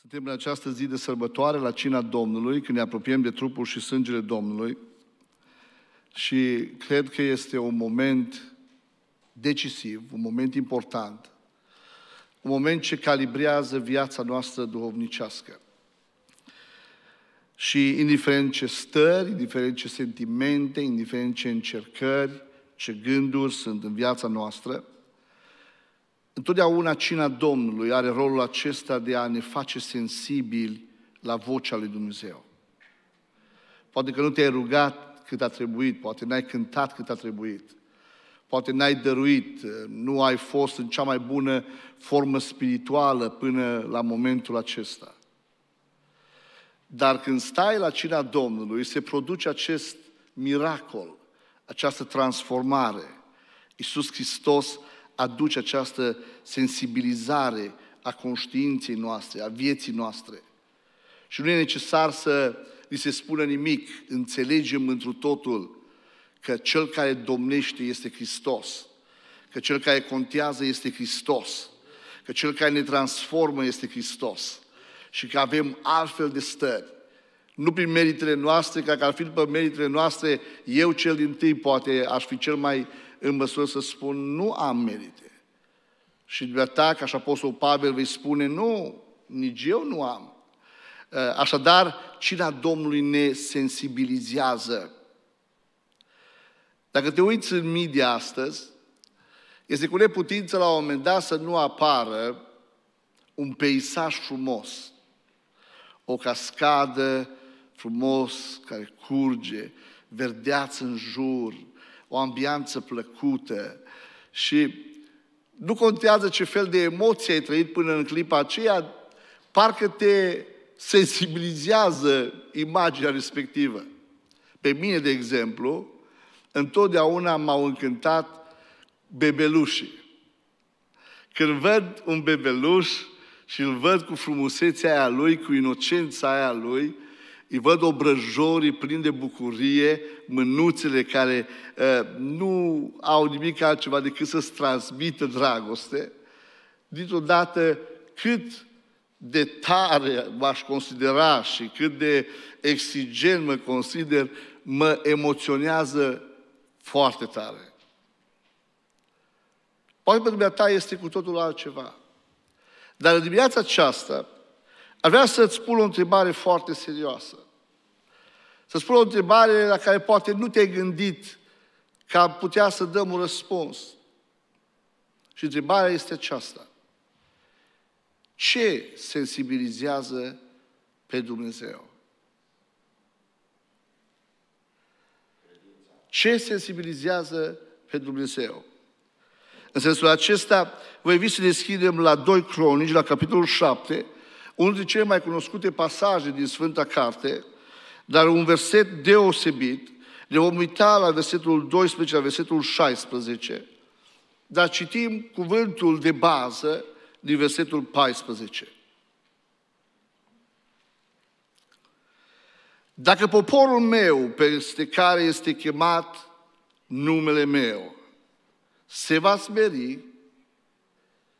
Suntem în această zi de sărbătoare la cina Domnului, când ne apropiem de trupul și sângele Domnului și cred că este un moment decisiv, un moment important, un moment ce calibrează viața noastră duhovnicească. Și indiferent ce stări, indiferent ce sentimente, indiferent ce încercări, ce gânduri sunt în viața noastră, Întotdeauna cina Domnului are rolul acesta de a ne face sensibili la vocea lui Dumnezeu. Poate că nu te-ai rugat cât a trebuit, poate n-ai cântat cât a trebuit, poate n-ai dăruit, nu ai fost în cea mai bună formă spirituală până la momentul acesta. Dar când stai la cina Domnului, se produce acest miracol, această transformare. Iisus Hristos aduce această sensibilizare a conștiinței noastre, a vieții noastre. Și nu e necesar să li se spună nimic, înțelegem întru totul că Cel care domnește este Hristos, că Cel care contează este Hristos, că Cel care ne transformă este Hristos și că avem altfel de stări. Nu prin meritele noastre, ca că ar fi după meritele noastre, eu cel din tâi poate aș fi cel mai uh, în măsură să spun nu am merite. Și de ta, ca și Apostol Pavel, vei spune nu, nici eu nu am. Așadar, cina Domnului ne sensibilizează. Dacă te uiți în media astăzi, este cu neputință la un moment dat să nu apară un peisaj frumos, o cascadă frumos care curge, verdeață în jur, o ambianță plăcută și nu contează ce fel de emoții ai trăit până în clipa aceea, parcă te sensibilizează imaginea respectivă. Pe mine, de exemplu, întotdeauna m-au încântat bebelușii. Când văd un bebeluș și îl văd cu frumusețea aia lui, cu inocența aia lui, îi văd obrăjorii plini de bucurie, mânuțele care uh, nu au nimic altceva decât să-ți transmită dragoste. Dintr-o dată, cât de tare m-aș considera și cât de exigent mă consider, mă emoționează foarte tare. Poate pentru ta este cu totul altceva. Dar în dimineața aceasta, ar vrea să-ți spun o întrebare foarte serioasă. Să-ți spun o întrebare la care poate nu te-ai gândit că am putea să dăm un răspuns. Și întrebarea este aceasta. Ce sensibilizează pe Dumnezeu? Ce sensibilizează pe Dumnezeu? În sensul acesta, voi vi să deschidem la 2 cronici, la capitolul 7, unul dintre cele mai cunoscute pasaje din Sfânta Carte, dar un verset deosebit, ne vom uita la versetul 12, la versetul 16, dar citim cuvântul de bază din versetul 14. Dacă poporul meu peste care este chemat numele meu se va smeri,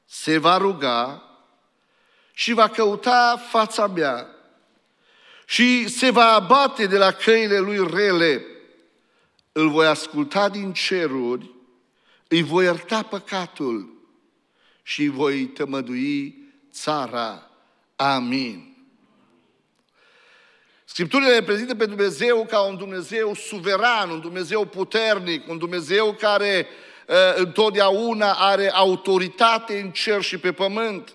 se va ruga și va căuta fața mea și se va abate de la căile lui rele. Îl voi asculta din ceruri, îi voi ierta păcatul și îi voi tămădui țara. Amin. Scripturile reprezintă pe Dumnezeu ca un Dumnezeu suveran, un Dumnezeu puternic, un Dumnezeu care uh, întotdeauna are autoritate în cer și pe pământ.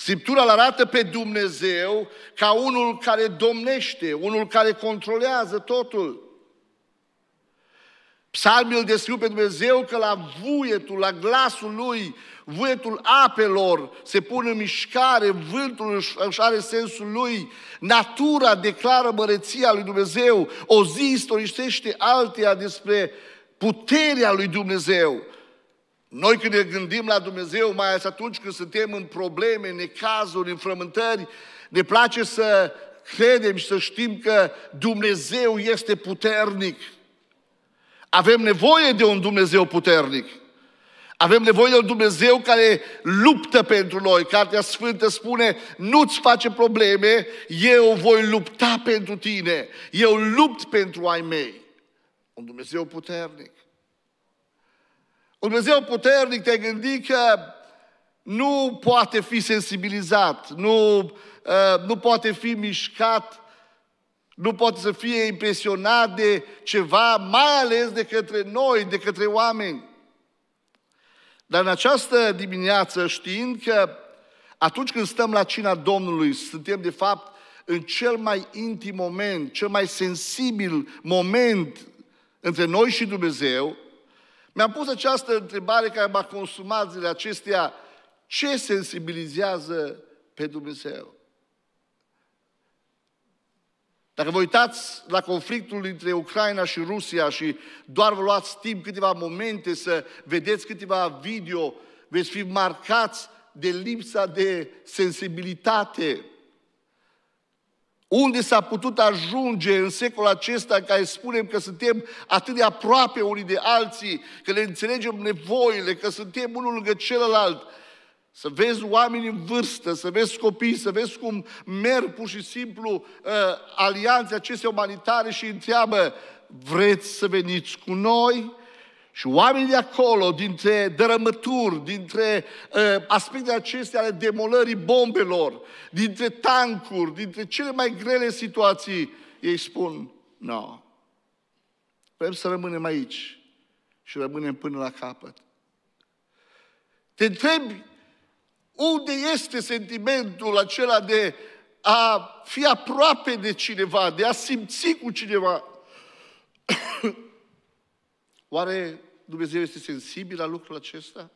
Scriptura îl arată pe Dumnezeu ca unul care domnește, unul care controlează totul. Psalmii îl descriu pe Dumnezeu că la vuietul, la glasul lui, vuietul apelor se pune în mișcare, vântul își, are sensul lui, natura declară măreția lui Dumnezeu, o zi istoricește alteia despre puterea lui Dumnezeu. Noi când ne gândim la Dumnezeu, mai ales atunci când suntem în probleme, în necazuri, în frământări, ne place să credem și să știm că Dumnezeu este puternic. Avem nevoie de un Dumnezeu puternic. Avem nevoie de un Dumnezeu care luptă pentru noi. Cartea Sfântă spune, nu-ți face probleme, eu voi lupta pentru tine. Eu lupt pentru ai mei. Un Dumnezeu puternic. Un Dumnezeu puternic te gândi că nu poate fi sensibilizat, nu, ă, nu poate fi mișcat, nu poate să fie impresionat de ceva, mai ales de către noi, de către oameni. Dar în această dimineață, știind că atunci când stăm la cina Domnului, suntem de fapt în cel mai intim moment, cel mai sensibil moment între noi și Dumnezeu, mi-am pus această întrebare care m-a consumat zilele acestea. Ce sensibilizează pe Dumnezeu? Dacă vă uitați la conflictul dintre Ucraina și Rusia și doar vă luați timp câteva momente să vedeți câteva video, veți fi marcați de lipsa de sensibilitate. Unde s-a putut ajunge în secolul acesta în care spunem că suntem atât de aproape unii de alții, că ne înțelegem nevoile, că suntem unul lângă celălalt? Să vezi oameni în vârstă, să vezi copii, să vezi cum merg pur și simplu uh, alianțe acestea umanitare și întreabă, vreți să veniți cu noi? Și oamenii de acolo, dintre dărămături, dintre uh, aspectele acestea ale demolării bombelor, dintre tancuri, dintre cele mai grele situații, ei spun, nu, no, vrem să rămânem aici și rămânem până la capăt. Te întrebi unde este sentimentul acela de a fi aproape de cineva, de a simți cu cineva. Oare Dumnezeu este sensibil la lucrul acesta?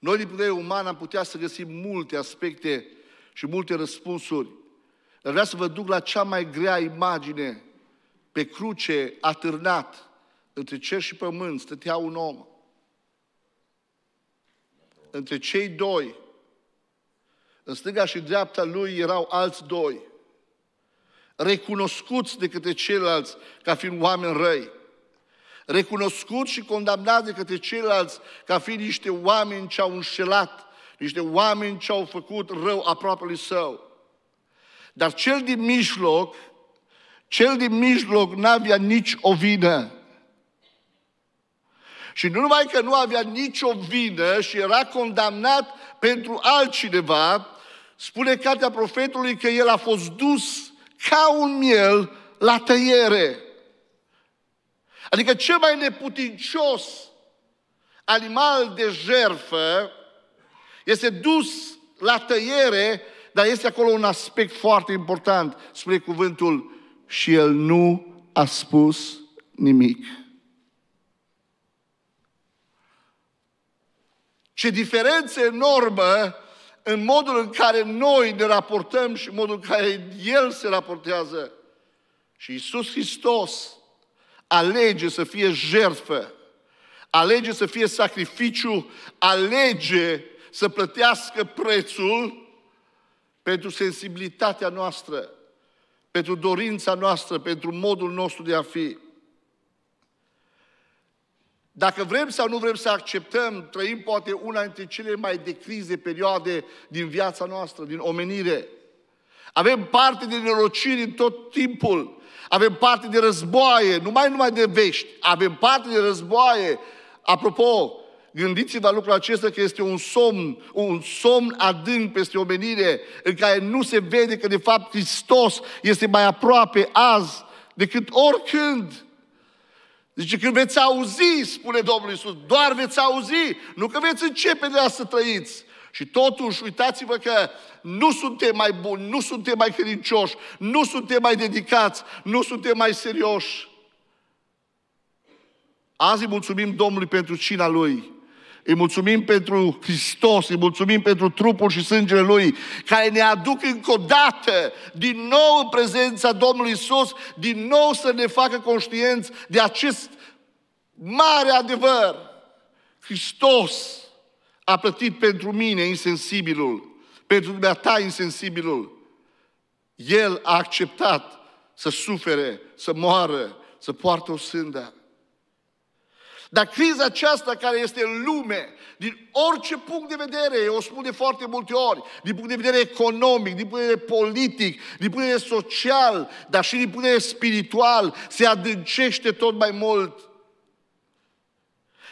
Noi, din putere umană, am putea să găsim multe aspecte și multe răspunsuri. Dar vreau să vă duc la cea mai grea imagine. Pe cruce, atârnat, între cer și pământ, stătea un om. Între cei doi, în stânga și dreapta lui erau alți doi recunoscuți de către ceilalți ca fiind oameni răi, recunoscuți și condamnați de către ceilalți ca fiind niște oameni ce au înșelat, niște oameni ce au făcut rău aproapelui său. Dar cel din mijloc, cel din mijloc n-avea nici o vină. Și nu numai că nu avea nicio vină și era condamnat pentru altcineva, spune cartea profetului că el a fost dus ca un miel la tăiere. Adică cel mai neputincios animal de jerfă este dus la tăiere, dar este acolo un aspect foarte important. Spune cuvântul, și el nu a spus nimic. Ce diferență enormă în modul în care noi ne raportăm și în modul în care El se raportează. Și Isus Hristos alege să fie jertfă, alege să fie sacrificiu, alege să plătească prețul pentru sensibilitatea noastră, pentru dorința noastră, pentru modul nostru de a fi. Dacă vrem sau nu vrem să acceptăm, trăim poate una dintre cele mai de crize perioade din viața noastră, din omenire. Avem parte de nerociri în tot timpul. Avem parte de războaie, numai numai de vești. Avem parte de războaie. Apropo, gândiți-vă lucrul acesta că este un somn, un somn adânc peste omenire, în care nu se vede că de fapt Hristos este mai aproape azi decât oricând. Zice, când veți auzi, spune Domnul Iisus, doar veți auzi, nu că veți începe de a să trăiți. Și totuși, uitați-vă că nu suntem mai buni, nu suntem mai credincioși, nu suntem mai dedicați, nu suntem mai serioși. Azi îi mulțumim Domnului pentru cina Lui. Îi mulțumim pentru Hristos, îi mulțumim pentru trupul și sângele Lui, care ne aduc încă o dată, din nou în prezența Domnului Isus, din nou să ne facă conștienți de acest mare adevăr. Hristos a plătit pentru mine insensibilul, pentru dumneata insensibilul. El a acceptat să sufere, să moară, să poartă o sândă. Dar criza aceasta care este în lume, din orice punct de vedere, eu o spun de foarte multe ori, din punct de vedere economic, din punct de vedere politic, din punct de vedere social, dar și din punct de vedere spiritual, se adâncește tot mai mult.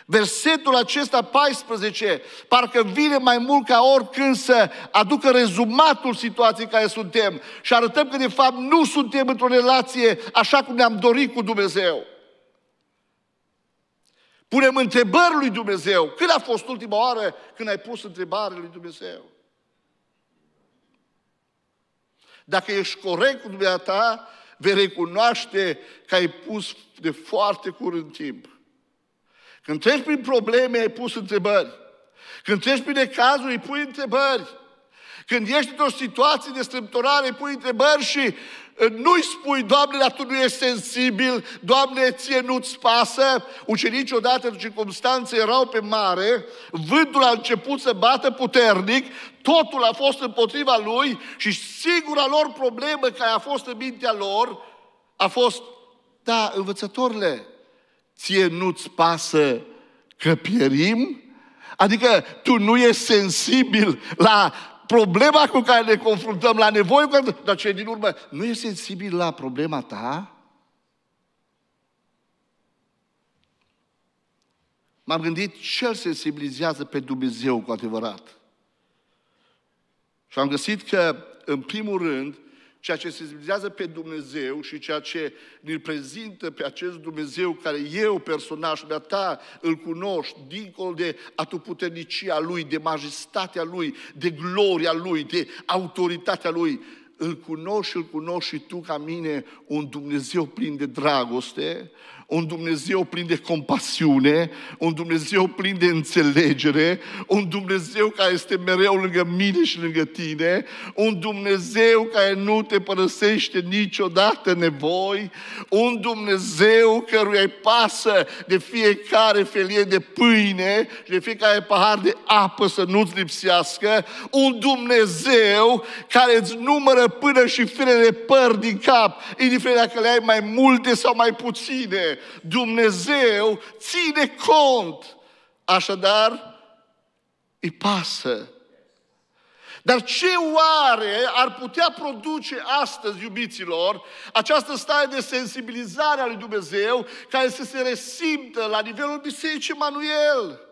Versetul acesta 14 parcă vine mai mult ca oricând să aducă rezumatul situației în care suntem și arătăm că de fapt nu suntem într-o relație așa cum ne-am dorit cu Dumnezeu. Punem întrebări lui Dumnezeu. Când a fost ultima oară când ai pus întrebare lui Dumnezeu? Dacă ești corect cu ta, vei recunoaște că ai pus de foarte curând timp. Când treci prin probleme, ai pus întrebări. Când treci prin cazuri, îi pui întrebări. Când ești într-o situație de strâmtorare, îi pui întrebări și nu-i spui, Doamne, dar Tu nu ești sensibil, Doamne, ție nu-ți pasă. Ucenicii odată în circunstanțe erau pe mare, vântul a început să bată puternic, totul a fost împotriva lui și singura lor problemă care a fost în mintea lor a fost, da, învățătorile, ție nu-ți pasă că pierim? Adică tu nu ești sensibil la problema cu care ne confruntăm, la nevoie Dar ce din urmă, nu e sensibil la problema ta? M-am gândit ce îl sensibilizează pe Dumnezeu cu adevărat. Și am găsit că, în primul rând, ceea ce sensibilizează pe Dumnezeu și ceea ce ne prezintă pe acest Dumnezeu care eu personajul și ta îl cunoști, dincolo de atuputernicia Lui, de majestatea Lui, de gloria Lui, de autoritatea Lui, îl cunoști și îl cunoști și tu ca mine, un Dumnezeu plin de dragoste, un Dumnezeu plin de compasiune, un Dumnezeu plin de înțelegere, un Dumnezeu care este mereu lângă mine și lângă tine, un Dumnezeu care nu te părăsește niciodată nevoi, un Dumnezeu căruia îi pasă de fiecare felie de pâine și de fiecare pahar de apă să nu-ți lipsească, un Dumnezeu care îți numără până și firele de păr din cap, indiferent dacă le ai mai multe sau mai puține, Dumnezeu ține cont. Așadar, îi pasă. Dar ce oare ar putea produce astăzi, iubiților, această stare de sensibilizare a lui Dumnezeu care să se resimtă la nivelul Bisericii Manuel?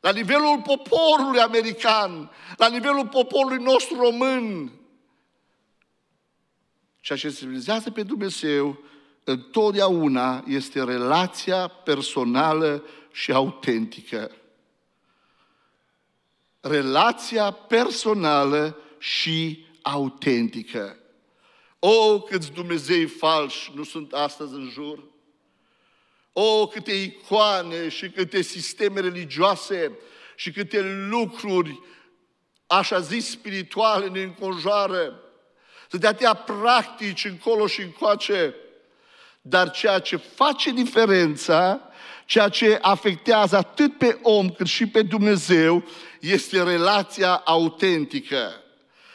la nivelul poporului american, la nivelul poporului nostru român. Ceea ce sensibilizează pe Dumnezeu întotdeauna este relația personală și autentică. Relația personală și autentică. O, oh, câți Dumnezei falși nu sunt astăzi în jur! O, oh, câte icoane și câte sisteme religioase și câte lucruri, așa zis, spirituale ne înconjoară. Sunt de atâtea practici încolo și încoace. Dar ceea ce face diferența, ceea ce afectează atât pe om cât și pe Dumnezeu, este relația autentică,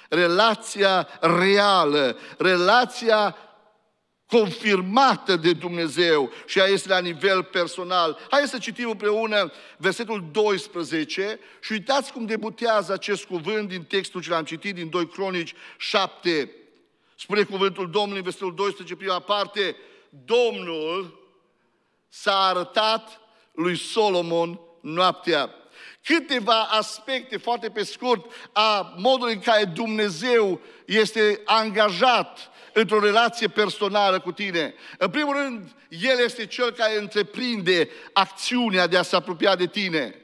relația reală, relația confirmată de Dumnezeu și a este la nivel personal. Hai să citim împreună versetul 12 și uitați cum debutează acest cuvânt din textul ce l-am citit din 2 Cronici 7. Spune cuvântul Domnului, versetul 12, prima parte, Domnul s-a arătat lui Solomon noaptea. Câteva aspecte foarte pe scurt a modului în care Dumnezeu este angajat într-o relație personală cu tine. În primul rând, El este Cel care întreprinde acțiunea de a se apropia de tine.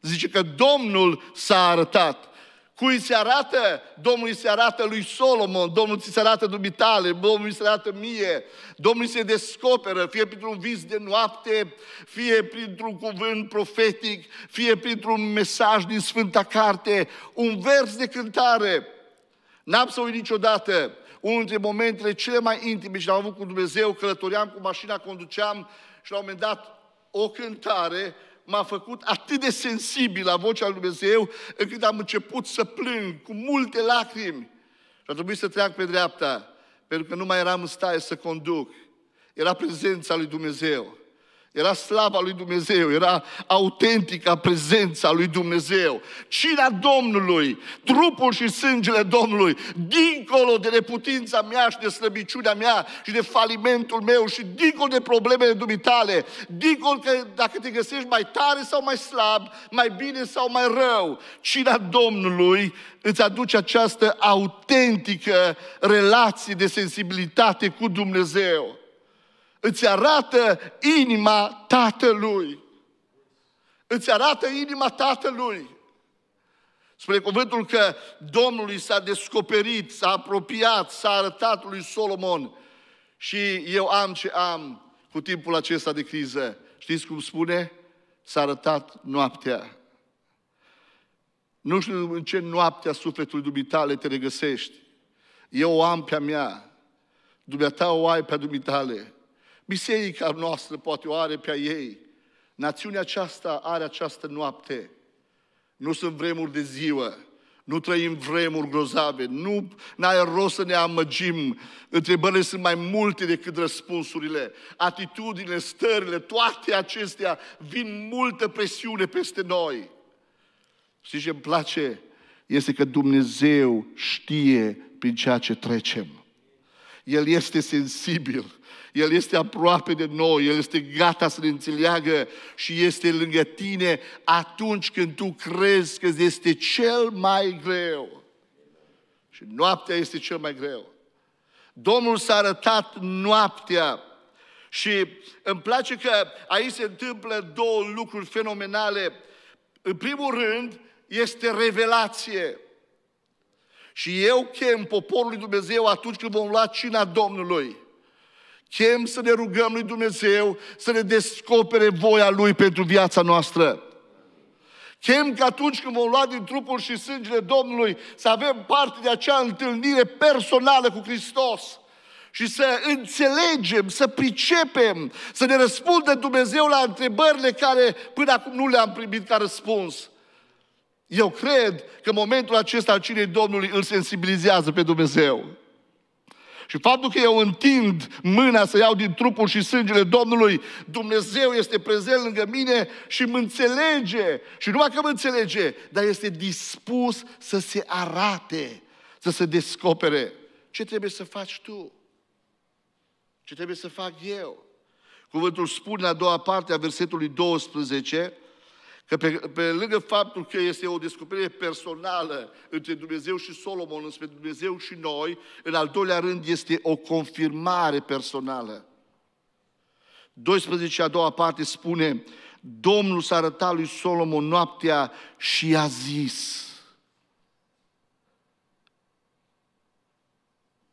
Zice că Domnul s-a arătat. Cui se arată? Domnul se arată lui Solomon, Domnul îi se arată dubitale, Domnul se arată mie, Domnul se descoperă, fie printr-un vis de noapte, fie printr-un cuvânt profetic, fie printr-un mesaj din Sfânta Carte, un vers de cântare. N-am să uit niciodată unul dintre momentele cele mai intime ce am avut cu Dumnezeu, călătoream cu mașina, conduceam și la un moment dat o cântare m-a făcut atât de sensibil la vocea lui Dumnezeu, încât am început să plâng cu multe lacrimi. Și a trebuit să treac pe dreapta, pentru că nu mai eram în stare să conduc. Era prezența lui Dumnezeu. Era slava lui Dumnezeu, era autentica prezența lui Dumnezeu. Cina Domnului, trupul și sângele Domnului, dincolo de neputința mea și de slăbiciunea mea și de falimentul meu și dincolo de problemele dumitale, dincolo că dacă te găsești mai tare sau mai slab, mai bine sau mai rău, cina Domnului îți aduce această autentică relație de sensibilitate cu Dumnezeu îți arată inima Tatălui. Îți arată inima Tatălui. Spune cuvântul că Domnului s-a descoperit, s-a apropiat, s-a arătat lui Solomon și eu am ce am cu timpul acesta de criză. Știți cum spune? S-a arătat noaptea. Nu știu în ce noaptea sufletului dumitale te regăsești. Eu o am pe-a mea. Dumneata o ai pe-a dumitale. Biserica noastră poate o are pe a ei. Națiunea aceasta are această noapte. Nu sunt vremuri de ziua. Nu trăim vremuri grozave. Nu ai rost să ne amăgim. Întrebările sunt mai multe decât răspunsurile. Atitudinile, stările, toate acestea vin multă presiune peste noi. Și ce îmi place? Este că Dumnezeu știe prin ceea ce trecem. El este sensibil. El este aproape de noi, El este gata să ne înțeleagă și este lângă tine atunci când tu crezi că este cel mai greu. Și noaptea este cel mai greu. Domnul s-a arătat noaptea și îmi place că aici se întâmplă două lucruri fenomenale. În primul rând, este revelație. Și eu chem poporul lui Dumnezeu atunci când vom lua cina Domnului. Chem să ne rugăm lui Dumnezeu să ne descopere voia Lui pentru viața noastră. Chem că atunci când vom lua din trupul și sângele Domnului să avem parte de acea întâlnire personală cu Hristos și să înțelegem, să pricepem, să ne răspundă Dumnezeu la întrebările care până acum nu le-am primit ca răspuns. Eu cred că momentul acesta al cinei Domnului îl sensibilizează pe Dumnezeu. Și faptul că eu întind mâna să iau din trupul și sângele Domnului, Dumnezeu este prezent lângă mine și mă înțelege. Și numai că mă înțelege, dar este dispus să se arate, să se descopere. Ce trebuie să faci tu? Ce trebuie să fac eu? Cuvântul spune la a doua parte a versetului 12, Că pe, pe lângă faptul că este o descoperire personală între Dumnezeu și Solomon, între Dumnezeu și noi, în al doilea rând este o confirmare personală. 12 a doua parte spune, Domnul s-a arătat lui Solomon noaptea și a zis.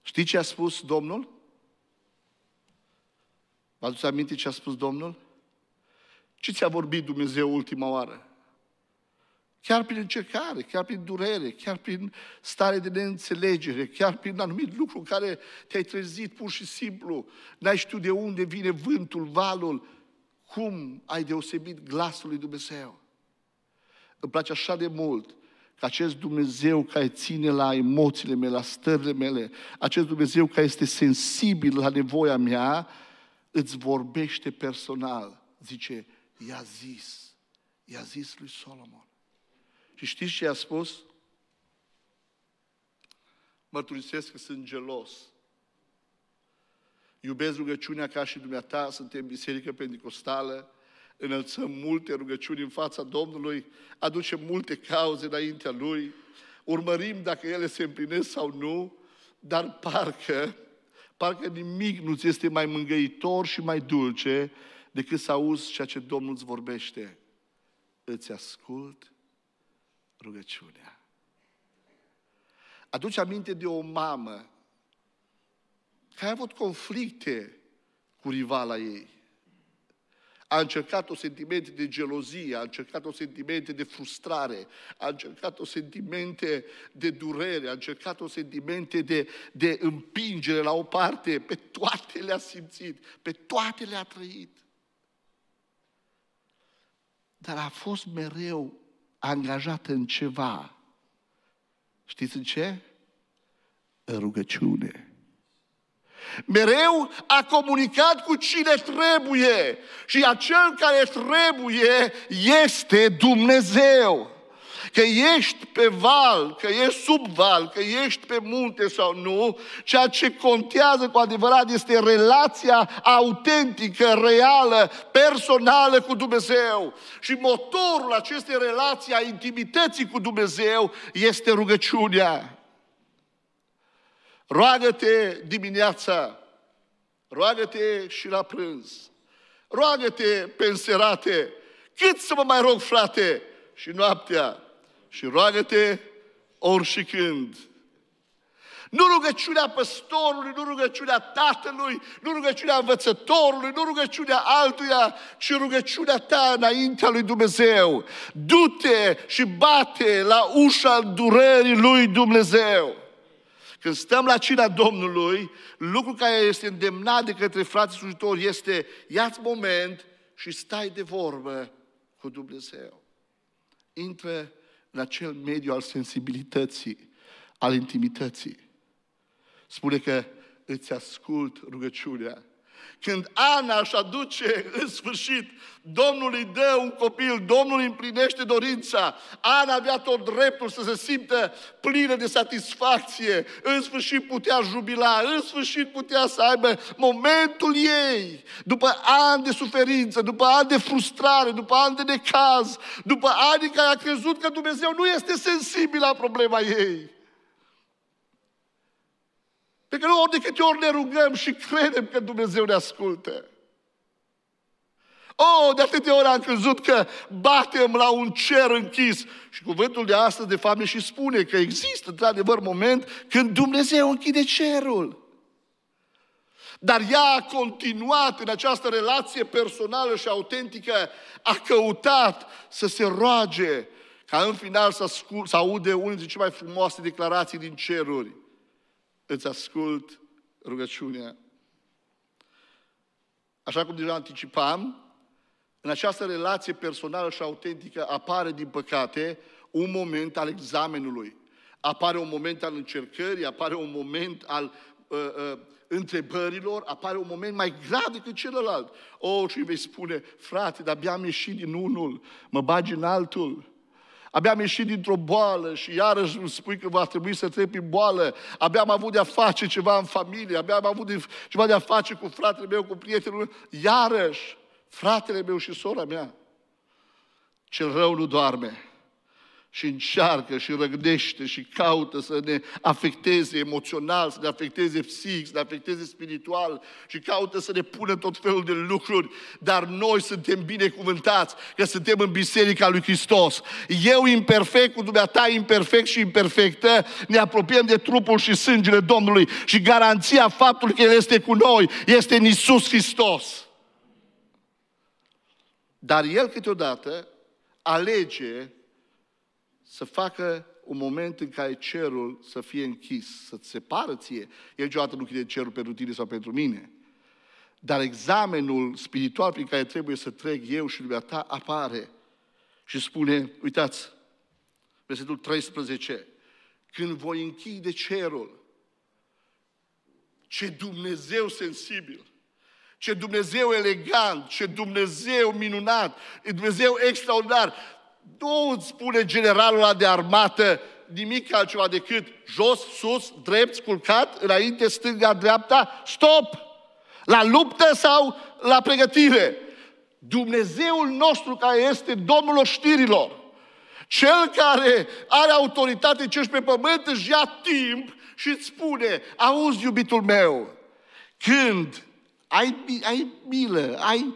Știi ce a spus Domnul? Vă aduți aminte ce a spus Domnul? Ce ți-a vorbit Dumnezeu ultima oară? Chiar prin încercare, chiar prin durere, chiar prin stare de neînțelegere, chiar prin anumit lucru care te-ai trezit pur și simplu, n-ai știut de unde vine vântul, valul, cum ai deosebit glasul lui Dumnezeu. Îmi place așa de mult că acest Dumnezeu care ține la emoțiile mele, la stările mele, acest Dumnezeu care este sensibil la nevoia mea, îți vorbește personal. Zice, i-a zis, i-a zis lui Solomon. Și știți ce i-a spus? Mărturisesc că sunt gelos. Iubesc rugăciunea ca și dumneata, suntem biserică pentecostală, înălțăm multe rugăciuni în fața Domnului, aducem multe cauze înaintea Lui, urmărim dacă ele se împlinesc sau nu, dar parcă, parcă nimic nu ți este mai mângăitor și mai dulce decât să auzi ceea ce Domnul îți vorbește. Îți ascult rugăciunea. Aduce aminte de o mamă care a avut conflicte cu rivala ei. A încercat o sentimente de gelozie, a încercat o sentimente de frustrare, a încercat o sentimente de durere, a încercat o sentimente de, de împingere la o parte. Pe toate le-a simțit, pe toate le-a trăit dar a fost mereu angajat în ceva. Știți în ce? În rugăciune. Mereu a comunicat cu cine trebuie și acel care trebuie este Dumnezeu că ești pe val, că ești sub val, că ești pe munte sau nu, ceea ce contează cu adevărat este relația autentică, reală, personală cu Dumnezeu. Și motorul acestei relații a intimității cu Dumnezeu este rugăciunea. Roagă-te dimineața, roagă-te și la prânz, roagă-te penserate, cât să mă mai rog, frate, și noaptea, și roagă-te ori și când. Nu rugăciunea păstorului, nu rugăciunea tatălui, nu rugăciunea învățătorului, nu rugăciunea altuia, ci rugăciunea ta înaintea lui Dumnezeu. Du-te și bate la ușa durerii lui Dumnezeu. Când stăm la cina Domnului, lucrul care este îndemnat de către frații slujitori este ia-ți moment și stai de vorbă cu Dumnezeu. Intră în acel mediu al sensibilității, al intimității. Spune că îți ascult rugăciunea când Ana își aduce în sfârșit, Domnul îi dă un copil, Domnul îi împlinește dorința. Ana avea tot dreptul să se simtă plină de satisfacție. În sfârșit putea jubila, în sfârșit putea să aibă momentul ei. După ani de suferință, după ani de frustrare, după ani de necaz, după ani care a crezut că Dumnezeu nu este sensibil la problema ei. Cred că ori de câte ori ne rugăm și credem că Dumnezeu ne ascultă. Oh, de atâtea ori am crezut că batem la un cer închis. Și cuvântul de astăzi, de fapt, ne și spune că există, într-adevăr, moment când Dumnezeu închide cerul. Dar ea a continuat în această relație personală și autentică, a căutat să se roage ca în final să, ascult, să aude unul dintre cele mai frumoase declarații din ceruri îți ascult rugăciunea. Așa cum deja anticipam, în această relație personală și autentică apare, din păcate, un moment al examenului. Apare un moment al încercării, apare un moment al uh, uh, întrebărilor, apare un moment mai grav decât celălalt. O, oh, și vei spune, frate, dar abia am ieșit din unul, mă bagi în altul. Abia am ieșit dintr-o boală și iarăși îmi spui că va trebui să trec prin boală. Abia am avut de-a face ceva în familie, abia am avut de, ceva de-a face cu fratele meu, cu prietenul meu. Iarăși, fratele meu și sora mea. Cel rău nu doarme și încearcă și răgnește și caută să ne afecteze emoțional, să ne afecteze psihic, să ne afecteze spiritual și caută să ne pună tot felul de lucruri, dar noi suntem binecuvântați că suntem în Biserica lui Hristos. Eu imperfect, cu dumneata imperfect și imperfectă, ne apropiem de trupul și sângele Domnului și garanția faptului că El este cu noi este în Iisus Hristos. Dar El câteodată alege să facă un moment în care cerul să fie închis, să-ți separă ție. El niciodată nu chide cerul pentru tine sau pentru mine. Dar examenul spiritual prin care trebuie să trec eu și ta apare și spune, uitați, versetul 13, când voi închide cerul, ce Dumnezeu sensibil, ce Dumnezeu elegant, ce Dumnezeu minunat, Dumnezeu extraordinar, nu îți spune generalul de armată nimic altceva decât jos, sus, drept, culcat, înainte, stânga, dreapta, stop! La luptă sau la pregătire? Dumnezeul nostru care este Domnul oștirilor, cel care are autoritate ce pe pământ, își ia timp și îți spune, auzi, iubitul meu, când ai, ai milă, ai,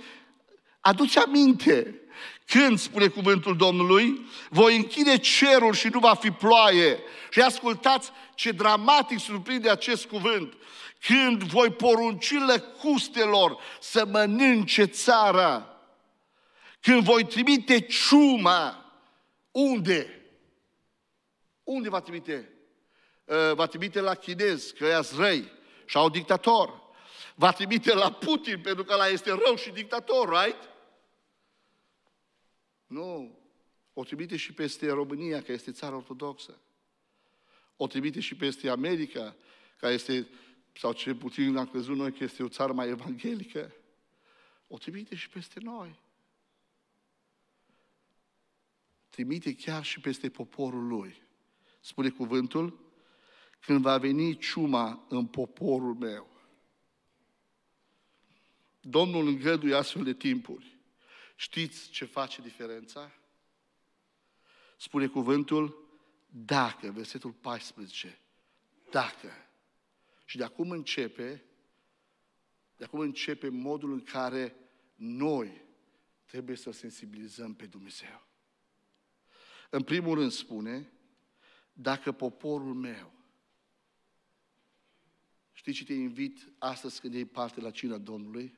aduce aminte, când, spune cuvântul Domnului, voi închide cerul și nu va fi ploaie. Și ascultați ce dramatic surprinde acest cuvânt. Când voi porunci lăcustelor să mănânce țara. Când voi trimite ciuma. Unde? Unde va trimite? Uh, va trimite la chinez, că ea răi și au dictator. Va trimite la Putin, pentru că la este rău și dictator, right? Nu, o trimite și peste România, care este țara ortodoxă. O trimite și peste America, care este, sau ce puțin am crezut noi că este o țară mai evanghelică. O trimite și peste noi. Trimite chiar și peste poporul lui. Spune cuvântul, când va veni ciuma în poporul meu. Domnul îngăduie astfel de timpuri. Știți ce face diferența? Spune cuvântul dacă, versetul 14. Dacă. Și de acum începe, de acum începe modul în care noi trebuie să sensibilizăm pe Dumnezeu. În primul rând spune, dacă poporul meu, știi ce te invit astăzi când iei parte la cina Domnului?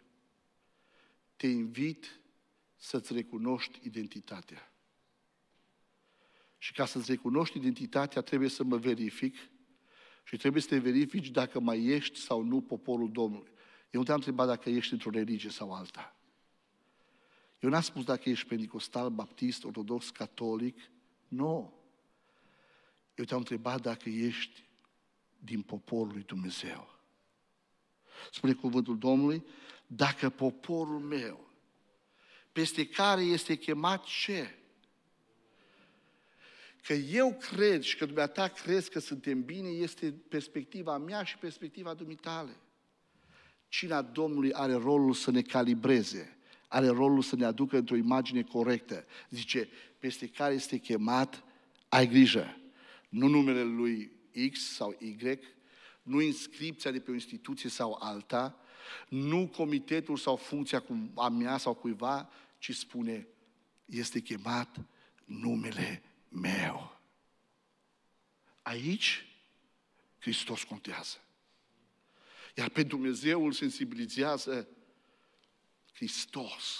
Te invit să-ți recunoști identitatea. Și ca să-ți recunoști identitatea, trebuie să mă verific și trebuie să te verifici dacă mai ești sau nu poporul Domnului. Eu nu te-am întrebat dacă ești într-o religie sau alta. Eu n-am spus dacă ești pentecostal, baptist, ortodox, catolic. Nu. Eu te-am întrebat dacă ești din poporul lui Dumnezeu. Spune cuvântul Domnului, dacă poporul meu peste care este chemat ce? Că eu cred și că dumneata crezi că suntem bine este perspectiva mea și perspectiva dumitale. Cina Domnului are rolul să ne calibreze, are rolul să ne aducă într-o imagine corectă. Zice, peste care este chemat, ai grijă. Nu numele lui X sau Y, nu inscripția de pe o instituție sau alta, nu comitetul sau funcția cu a mea sau cuiva, ci spune, este chemat numele meu. Aici, Hristos contează. Iar pe Dumnezeu îl sensibilizează Hristos,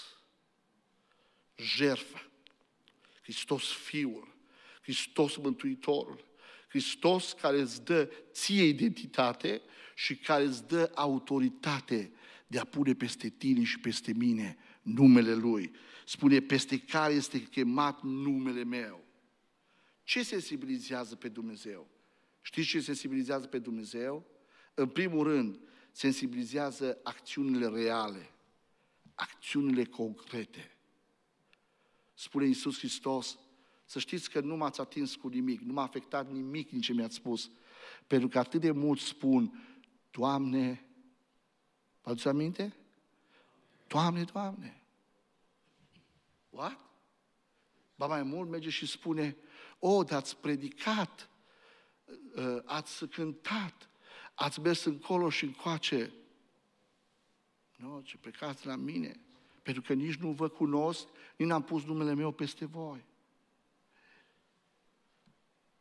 jertfă, Hristos Fiul, Hristos Mântuitorul, Hristos care îți dă ție identitate și care îți dă autoritate de a pune peste tine și peste mine numele Lui. Spune, peste care este chemat numele meu. Ce sensibilizează pe Dumnezeu? Știți ce sensibilizează pe Dumnezeu? În primul rând, sensibilizează acțiunile reale, acțiunile concrete. Spune Iisus Hristos, să știți că nu m-ați atins cu nimic, nu m-a afectat nimic din ce mi-ați spus. Pentru că atât de mult spun, Doamne, vă aduceți aminte? Doamne, Doamne! What? Ba mai mult merge și spune, o, oh, dar ați predicat, uh, ați cântat, ați mers încolo și încoace. Nu, no, ce plecați la mine, pentru că nici nu vă cunosc, nici n-am pus numele meu peste voi.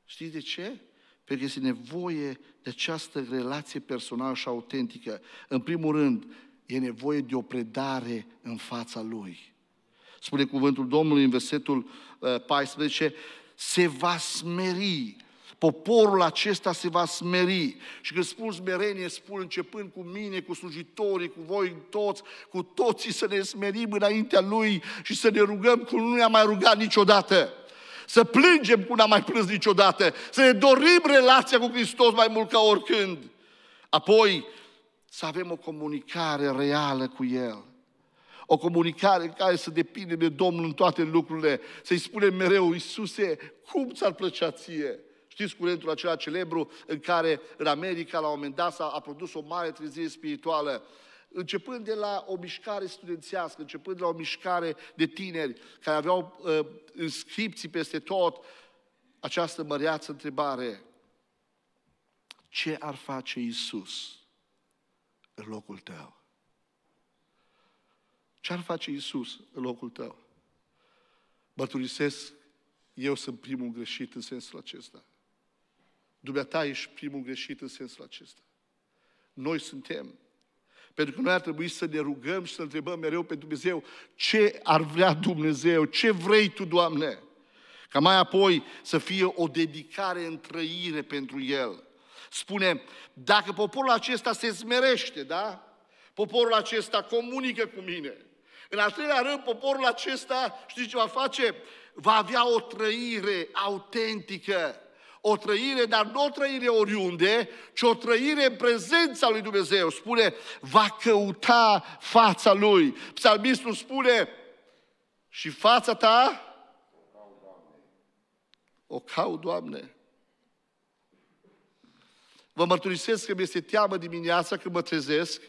Știți de ce? Pentru că este nevoie de această relație personală și autentică. În primul rând, e nevoie de o predare în fața Lui. Spune cuvântul Domnului în versetul 14, uh, se va smeri, poporul acesta se va smeri. Și când spun smerenie, spun începând cu mine, cu slujitorii, cu voi toți, cu toții să ne smerim înaintea Lui și să ne rugăm cum nu ne-am mai rugat niciodată să plângem cum n-am mai plâns niciodată, să ne dorim relația cu Hristos mai mult ca oricând. Apoi să avem o comunicare reală cu El. O comunicare în care să depinde de Domnul în toate lucrurile. Să-i spunem mereu, Iisuse, cum ți-ar plăcea ție? Știți curentul acela celebru în care în America la un moment dat a a produs o mare trezire spirituală începând de la o mișcare studențească, începând de la o mișcare de tineri care aveau uh, inscripții peste tot, această măreață întrebare, ce ar face Iisus? în locul tău. Ce-ar face Isus în locul tău? Mărturisesc, eu sunt primul greșit în sensul acesta. Dumneata ești primul greșit în sensul acesta. Noi suntem. Pentru că noi ar trebui să ne rugăm și să întrebăm mereu pe Dumnezeu ce ar vrea Dumnezeu, ce vrei Tu, Doamne? Ca mai apoi să fie o dedicare în trăire pentru El. Spune, dacă poporul acesta se smerește, da? Poporul acesta comunică cu mine. În al treilea rând, poporul acesta, știți ce va face? Va avea o trăire autentică. O trăire, dar nu o trăire oriunde, ci o trăire în prezența lui Dumnezeu. Spune, va căuta fața lui. Psalmistul spune, și fața ta o caut, Doamne. Vă mărturisesc că mi-este teamă dimineața când mă trezesc.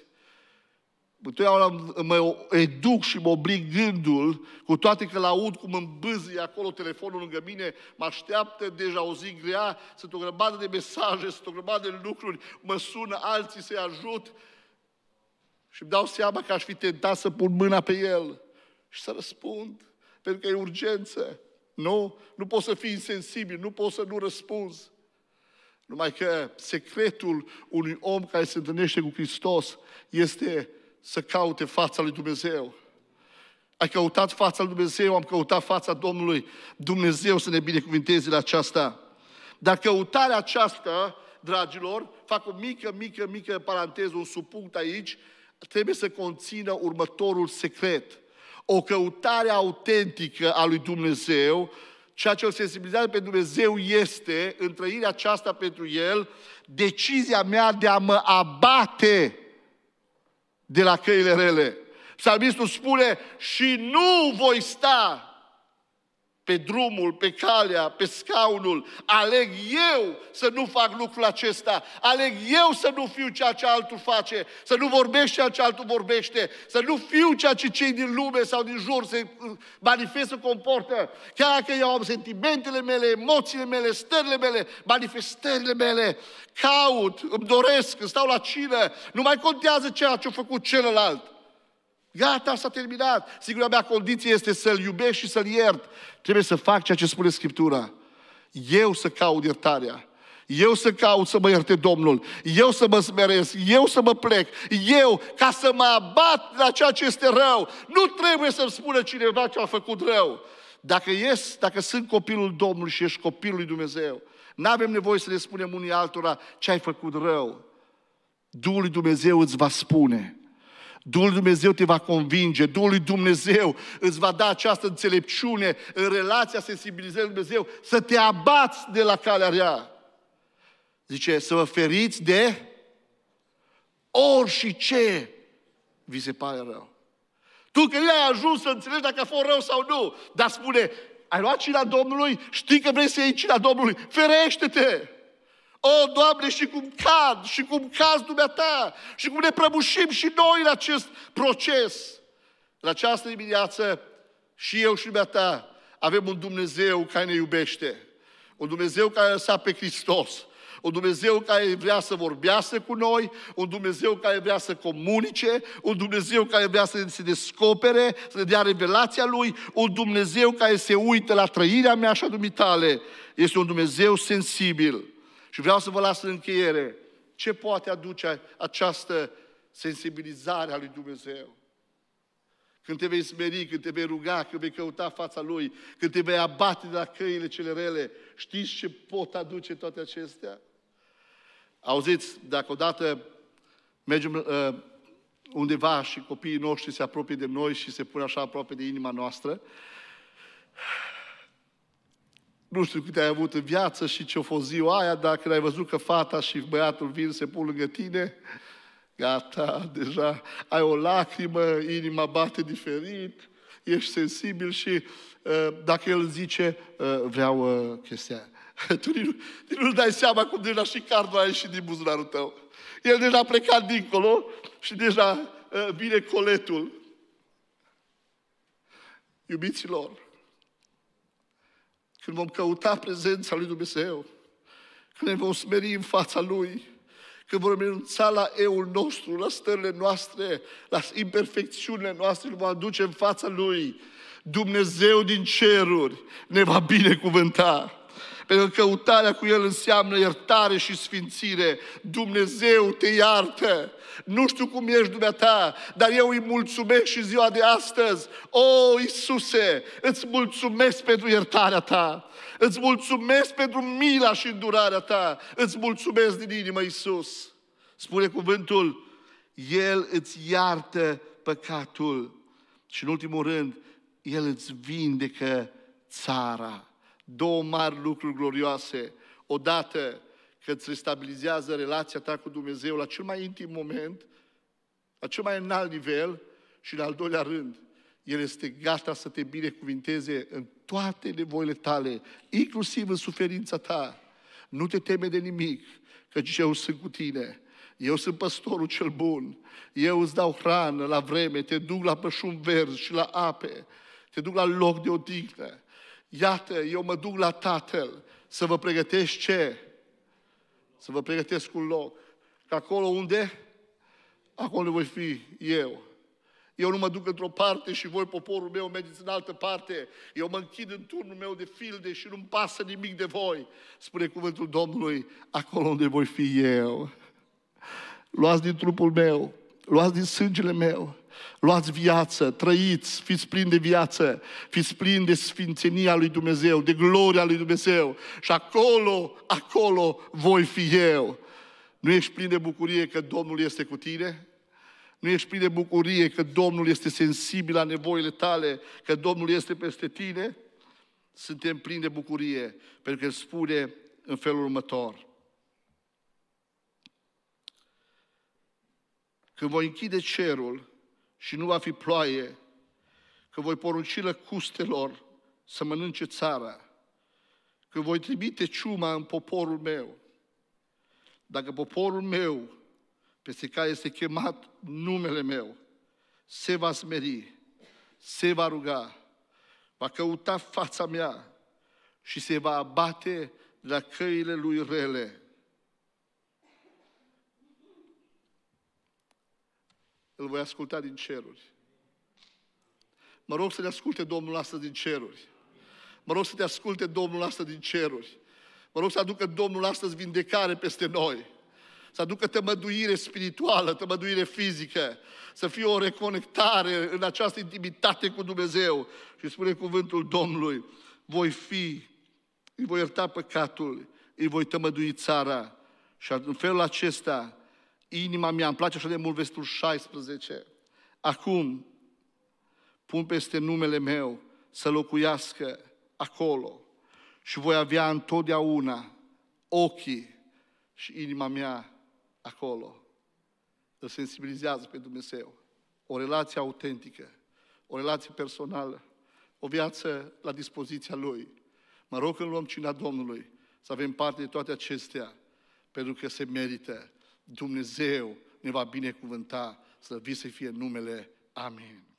Întotdeauna mă educ și mă oblig gândul, cu toate că la aud cum îmi acolo telefonul lângă mine, mă așteaptă deja o zi grea, sunt o grămadă de mesaje, sunt o grămadă de lucruri, mă sună alții să-i ajut și îmi dau seama că aș fi tentat să pun mâna pe el și să răspund, pentru că e urgență. Nu? Nu poți să fii insensibil, nu poți să nu răspunzi. Numai că secretul unui om care se întâlnește cu Hristos este să caute fața lui Dumnezeu. Ai căutat fața lui Dumnezeu, am căutat fața Domnului. Dumnezeu să ne binecuvinteze la aceasta. Dar căutarea aceasta, dragilor, fac o mică, mică, mică paranteză, un subpunct aici, trebuie să conțină următorul secret. O căutare autentică a lui Dumnezeu Ceea ce îl sensibilizează pe Dumnezeu este, în trăirea aceasta pentru el, decizia mea de a mă abate de la căile rele. Psalmistul spune, și nu voi sta pe drumul, pe calea, pe scaunul. Aleg eu să nu fac lucrul acesta. Aleg eu să nu fiu ceea ce altul face, să nu vorbesc ceea ce altul vorbește, să nu fiu ceea ce cei din lume sau din jur se uh, manifestă, comportă. Chiar dacă eu am sentimentele mele, emoțiile mele, stările mele, manifestările mele, caut, îmi doresc, îmi stau la cină, nu mai contează ceea ce a făcut celălalt. Gata, s-a terminat. Singura mea condiție este să-l iubesc și să-l iert. Trebuie să fac ceea ce spune Scriptura. Eu să caut iertarea. Eu să caut să mă ierte Domnul. Eu să mă smeresc. Eu să mă plec. Eu ca să mă abat la ceea ce este rău. Nu trebuie să-mi spună cineva ce a făcut rău. Dacă, ies, dacă sunt copilul Domnului și ești copilul lui Dumnezeu, nu avem nevoie să le spunem unii altora ce ai făcut rău. Duhul lui Dumnezeu îți va spune. Duhul Dumnezeu te va convinge, Duhul lui Dumnezeu îți va da această înțelepciune în relația sensibilizării lui Dumnezeu să te abați de la calea rea. Zice, să vă feriți de ori și ce vi se pare rău. Tu că ai ajuns să înțelegi dacă a fost rău sau nu, dar spune, ai luat cina Domnului, știi că vrei să iei cina Domnului, ferește-te! O, Doamne, și cum cad, și cum caz dumneata, și cum ne prăbușim și noi în acest proces. În această dimineață, și eu și dumneata, avem un Dumnezeu care ne iubește. Un Dumnezeu care a lăsat pe Hristos. Un Dumnezeu care vrea să vorbească cu noi, un Dumnezeu care vrea să comunice, un Dumnezeu care vrea să se descopere, să ne dea revelația Lui, un Dumnezeu care se uită la trăirea mea și a dumitale. Este un Dumnezeu sensibil. Și vreau să vă las în încheiere. Ce poate aduce această sensibilizare a lui Dumnezeu? Când te vei smeri, când te vei ruga, când vei căuta fața Lui, când te vei abate de la căile cele rele, știți ce pot aduce toate acestea? Auziți, dacă odată mergem uh, undeva și copiii noștri se apropie de noi și se pun așa aproape de inima noastră, nu știu cât ai avut în viață și ce o fost ziua aia, dar când ai văzut că fata și băiatul vin, se pun lângă tine, gata, deja ai o lacrimă, inima bate diferit, ești sensibil și uh, dacă el zice, uh, vreau uh, chestia Tu nici nu-ți dai seama cum deja și cardul a ieșit din buzunarul tău. El deja a plecat dincolo și deja vine coletul. Iubiților, când vom căuta prezența lui Dumnezeu, când ne vom smeri în fața lui, când vom renunța la eul nostru, la stările noastre, la imperfecțiunile noastre, îl vom aduce în fața lui. Dumnezeu din ceruri ne va binecuvânta. Pentru că căutarea cu El înseamnă iertare și sfințire. Dumnezeu te iartă. Nu știu cum ești dumneata, dar eu îi mulțumesc și ziua de astăzi. O, Iisuse, îți mulțumesc pentru iertarea ta. Îți mulțumesc pentru mila și îndurarea ta. Îți mulțumesc din inimă, Iisus. Spune cuvântul, El îți iartă păcatul. Și în ultimul rând, El îți vindecă țara două mari lucruri glorioase. Odată că îți restabilizează relația ta cu Dumnezeu la cel mai intim moment, la cel mai înalt nivel și în al doilea rând, El este gata să te binecuvinteze în toate nevoile tale, inclusiv în suferința ta. Nu te teme de nimic, căci eu sunt cu tine. Eu sunt păstorul cel bun. Eu îți dau hrană la vreme, te duc la pășun verzi și la ape, te duc la loc de odihnă. Iată, eu mă duc la Tatăl să vă pregătesc ce? Să vă pregătesc un loc. Că acolo unde? Acolo voi fi eu. Eu nu mă duc într-o parte și voi, poporul meu, mergeți în altă parte. Eu mă închid în turnul meu de filde și nu-mi pasă nimic de voi. Spune cuvântul Domnului, acolo unde voi fi eu. Luați din trupul meu, luați din sângele meu, Luați viață, trăiți, fiți plini de viață, fiți plini de sfințenia lui Dumnezeu, de gloria lui Dumnezeu. Și acolo, acolo voi fi eu. Nu ești plin de bucurie că Domnul este cu tine? Nu ești plin de bucurie că Domnul este sensibil la nevoile tale, că Domnul este peste tine? Suntem plini de bucurie, pentru că îl spune în felul următor. Când voi închide cerul și nu va fi ploaie, că voi porunci lăcustelor să mănânce țara, că voi trimite ciuma în poporul meu. Dacă poporul meu, peste care este chemat numele meu, se va smeri, se va ruga, va căuta fața mea și se va abate de la căile lui rele, îl voi asculta din ceruri. Mă rog să ne asculte Domnul astăzi din ceruri. Mă rog să te asculte Domnul astăzi din ceruri. Mă rog să aducă Domnul astăzi vindecare peste noi. Să aducă tămăduire spirituală, tămăduire fizică. Să fie o reconectare în această intimitate cu Dumnezeu. Și spune cuvântul Domnului, voi fi, îi voi ierta păcatul, îi voi tămădui țara. Și în felul acesta inima mea, îmi place așa de mult vestul 16. Acum pun peste numele meu să locuiască acolo și voi avea întotdeauna ochii și inima mea acolo. Îl sensibilizează pe Dumnezeu. O relație autentică, o relație personală, o viață la dispoziția Lui. Mă rog când luăm cina Domnului să avem parte de toate acestea, pentru că se merită Dumnezeu ne va binecuvânta, să vi să fie numele. Amin.